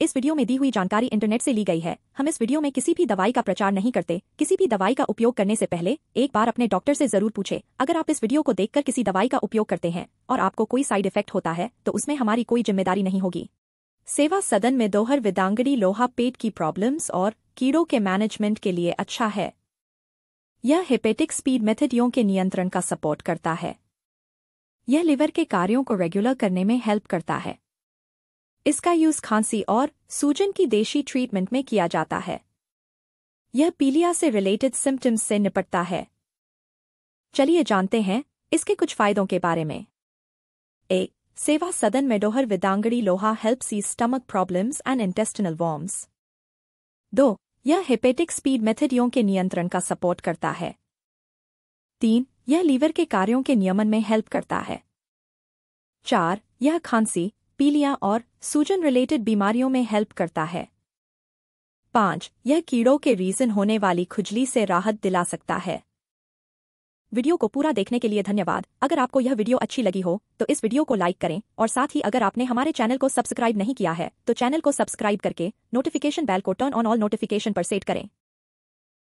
इस वीडियो में दी हुई जानकारी इंटरनेट से ली गई है हम इस वीडियो में किसी भी दवाई का प्रचार नहीं करते किसी भी दवाई का उपयोग करने से पहले एक बार अपने डॉक्टर से जरूर पूछे अगर आप इस वीडियो को देखकर किसी दवाई का उपयोग करते हैं और आपको कोई साइड इफेक्ट होता है तो उसमें हमारी कोई जिम्मेदारी नहीं होगी सेवा सदन में दोहर विदांगड़ी लोहा पेट की प्रॉब्लम्स और कीड़ों के मैनेजमेंट के लिए अच्छा है यह हेपेटिक स्पीड मेथडियों के नियंत्रण का सपोर्ट करता है यह लिवर के कार्यों को रेगुलर करने में हेल्प करता है इसका यूज खांसी और सूजन की देशी ट्रीटमेंट में किया जाता है यह पीलिया से रिलेटेड सिम्टम्स से निपटता है चलिए जानते हैं इसके कुछ फायदों के बारे में ए सेवा सदन में डोहर विदांगड़ी लोहा help see stomach problems and intestinal worms दो यह हेपेटिक स्पीड मेथडियों के नियंत्रण का सपोर्ट करता है तीन यह लीवर के कार्यों के नियमन में हेल्प करता है चार यह खांसी पीलिया और सूजन रिलेटेड बीमारियों में हेल्प करता है पांच यह कीड़ों के रीजन होने वाली खुजली से राहत दिला सकता है वीडियो को पूरा देखने के लिए धन्यवाद अगर आपको यह वीडियो अच्छी लगी हो तो इस वीडियो को लाइक करें और साथ ही अगर आपने हमारे चैनल को सब्सक्राइब नहीं किया है तो चैनल को सब्सक्राइब करके नोटिफिकेशन बैल को टर्न ऑन ऑल नोटिफिकेशन पर सेट करें